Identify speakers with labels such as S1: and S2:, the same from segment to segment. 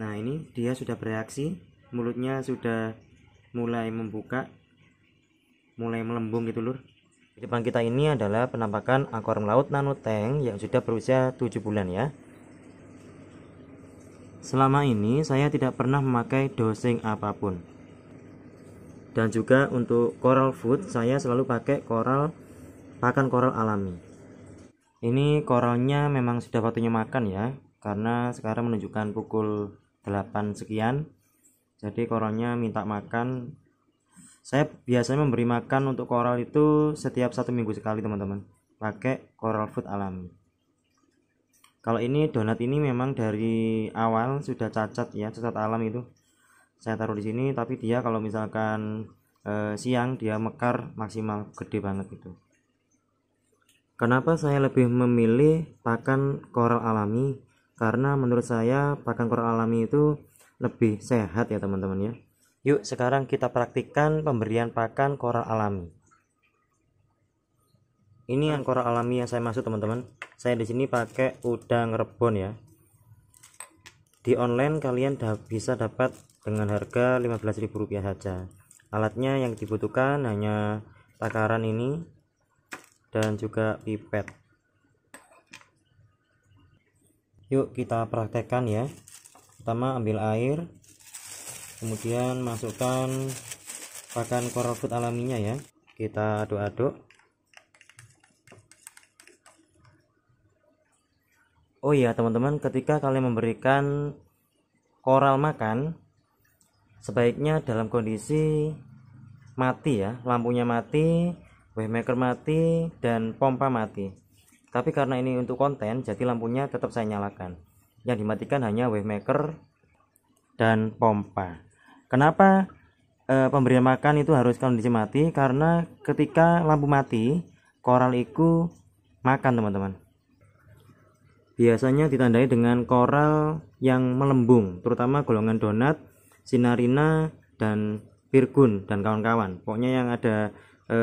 S1: Nah, ini dia sudah bereaksi, mulutnya sudah mulai membuka, mulai melembung gitu, Lur. Di depan kita ini adalah penampakan akuarium laut nanoteng yang sudah berusia 7 bulan ya. Selama ini saya tidak pernah memakai dosing apapun. Dan juga untuk coral food saya selalu pakai coral pakan coral alami. Ini koralnya memang sudah waktunya makan ya, karena sekarang menunjukkan pukul 8 sekian jadi koralnya minta makan saya biasanya memberi makan untuk koral itu setiap satu minggu sekali teman-teman pakai koral food alami kalau ini donat ini memang dari awal sudah cacat ya cacat alam itu saya taruh di sini tapi dia kalau misalkan e, siang dia mekar maksimal gede banget itu kenapa saya lebih memilih pakan koral alami karena menurut saya pakan kura alami itu lebih sehat ya teman-teman ya yuk sekarang kita praktikkan pemberian pakan koral alami ini yang koral alami yang saya masuk teman-teman saya di sini pakai udang rebon ya di online kalian dah bisa dapat dengan harga Rp15.000 saja alatnya yang dibutuhkan hanya takaran ini dan juga pipet yuk kita praktekkan ya pertama ambil air kemudian masukkan pakan coral food alaminya ya kita aduk-aduk oh iya teman-teman ketika kalian memberikan koral makan sebaiknya dalam kondisi mati ya lampunya mati maker mati dan pompa mati tapi karena ini untuk konten, jadi lampunya tetap saya nyalakan. Yang dimatikan hanya wave maker dan pompa. Kenapa e, pemberian makan itu harus kondisi mati? Karena ketika lampu mati, koral itu makan, teman-teman. Biasanya ditandai dengan koral yang melembung, terutama golongan donat, sinarina, dan virgun dan kawan-kawan. Pokoknya yang ada e,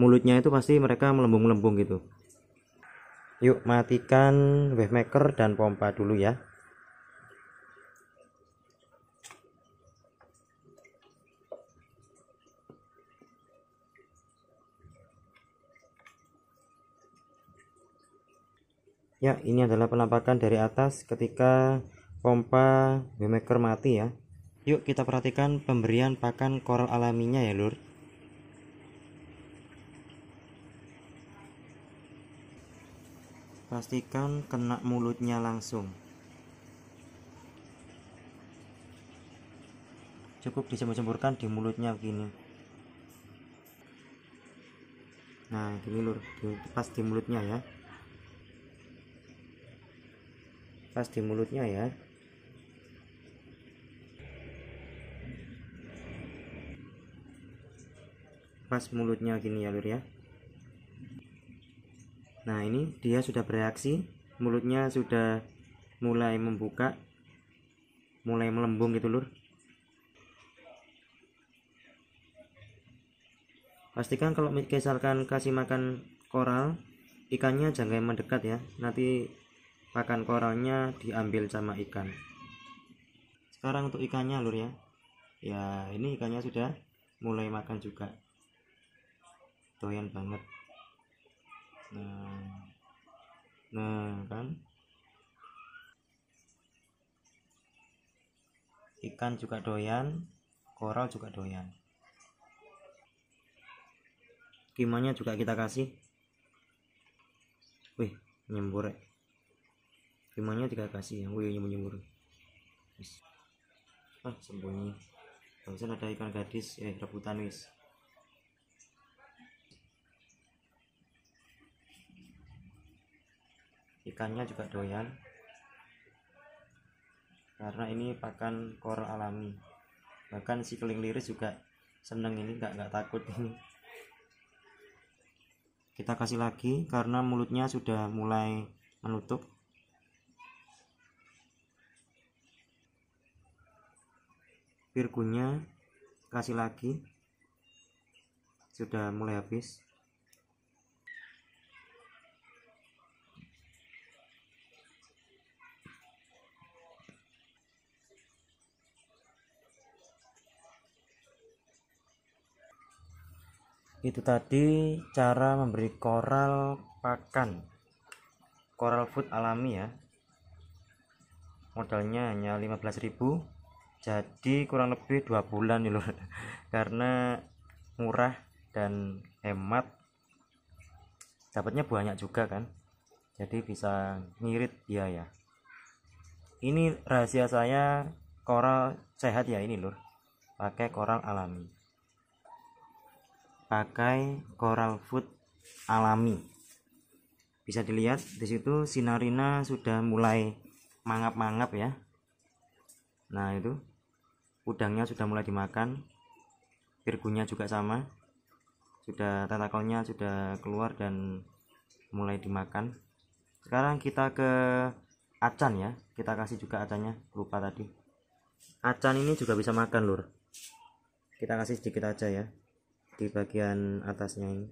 S1: mulutnya itu pasti mereka melembung-lembung gitu yuk matikan wavemaker dan pompa dulu ya ya ini adalah penampakan dari atas ketika pompa wavemaker mati ya yuk kita perhatikan pemberian pakan koral alaminya ya lur pastikan kena mulutnya langsung cukup disembur-semburkan di mulutnya begini nah gini lur pas di mulutnya ya pas di mulutnya ya pas mulutnya gini ya lur ya Nah, ini dia sudah bereaksi, mulutnya sudah mulai membuka, mulai melembung gitu, Lur. Pastikan kalau misalkan kasih makan koral, ikannya jangan mendekat ya. Nanti pakan koralnya diambil sama ikan. Sekarang untuk ikannya, Lur ya. Ya, ini ikannya sudah mulai makan juga. Doyan banget nah nah kan ikan juga doyan koral juga doyan kimanya juga kita kasih wih nyembur eh. kimanya juga kasih ya wih nyembur nyembur ah sembunyi barusan ada ikan gadis eh rebutan wis ikannya juga doyan karena ini pakan koral alami bahkan si keling liris juga seneng ini nggak nggak takut ini kita kasih lagi karena mulutnya sudah mulai menutup virgunya kasih lagi sudah mulai habis itu tadi cara memberi koral pakan koral food alami ya modalnya hanya 15.000 jadi kurang lebih dua bulan nih lho karena murah dan hemat dapatnya banyak juga kan jadi bisa ngirit biaya ini rahasia saya koral sehat ya ini lur pakai koral alami pakai coral food alami bisa dilihat di situ sinarina sudah mulai mangap-mangap ya nah itu udangnya sudah mulai dimakan virgunya juga sama sudah tentakelnya sudah keluar dan mulai dimakan sekarang kita ke acan ya kita kasih juga acannya lupa tadi acan ini juga bisa makan lur kita kasih sedikit aja ya di bagian atasnya ini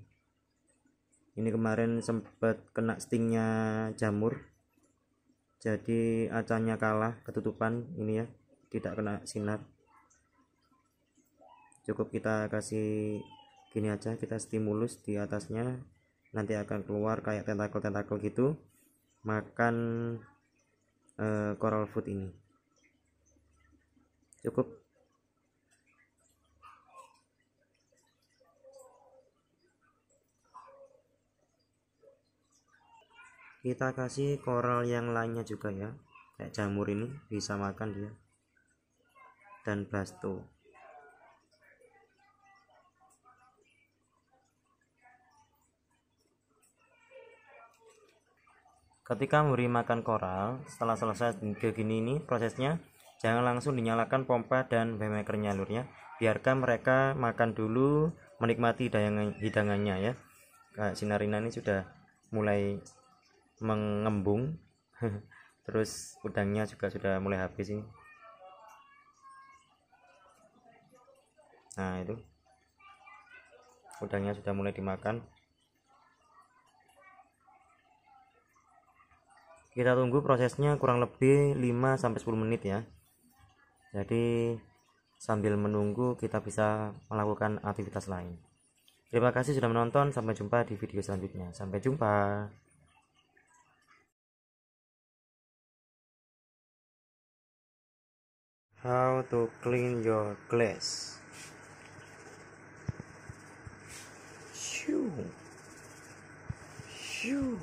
S1: ini kemarin sempat kena stingnya jamur jadi acarnya kalah ketutupan ini ya tidak kena sinar cukup kita kasih gini aja kita stimulus di atasnya nanti akan keluar kayak tentakel-tentakel gitu makan uh, coral food ini cukup kita kasih koral yang lainnya juga ya kayak jamur ini bisa makan dia dan basto ketika memberi makan koral setelah selesai begini ini prosesnya jangan langsung dinyalakan pompa dan bemaker nyalurnya biarkan mereka makan dulu menikmati hidangannya ya Kak Sinarina ini sudah mulai mengembung terus udangnya juga sudah mulai habis ini nah itu udangnya sudah mulai dimakan kita tunggu prosesnya kurang lebih 5-10 menit ya jadi sambil menunggu kita bisa melakukan aktivitas lain terima kasih sudah menonton sampai jumpa di video selanjutnya sampai jumpa How to clean your glass. Shoo. Shoo.